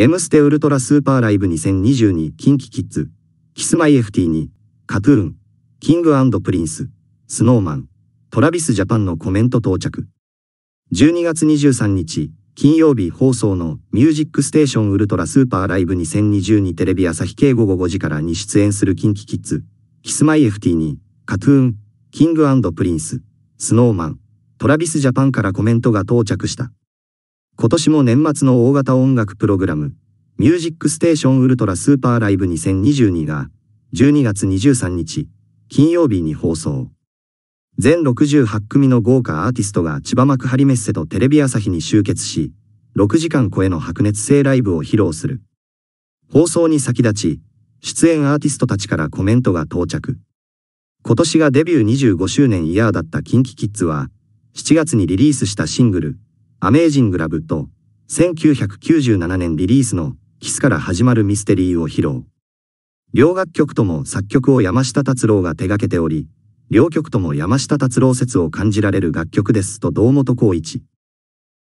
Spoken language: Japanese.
M ステウルトラスーパーライブ2022キンキキッズ、キスマイ FT に、カトゥーン、キングプリンス、スノーマン、トラビスジャパンのコメント到着。12月23日、金曜日放送のミュージックステーションウルトラスーパーライブ2022テレビ朝日系午後5時からに出演するキンキキッズ、キスマイ FT に、カトゥーン、キングプリンス、スノーマン、トラビスジャパンからコメントが到着した。今年も年末の大型音楽プログラム、ミュージックステーションウルトラスーパーライブ2022が、12月23日、金曜日に放送。全68組の豪華アーティストが千葉幕張メッセとテレビ朝日に集結し、6時間超えの白熱性ライブを披露する。放送に先立ち、出演アーティストたちからコメントが到着。今年がデビュー25周年イヤーだった KinKiKids は、7月にリリースしたシングル、アメージングラブと1997年リリースのキスから始まるミステリーを披露。両楽曲とも作曲を山下達郎が手掛けており、両曲とも山下達郎説を感じられる楽曲ですと堂本光一。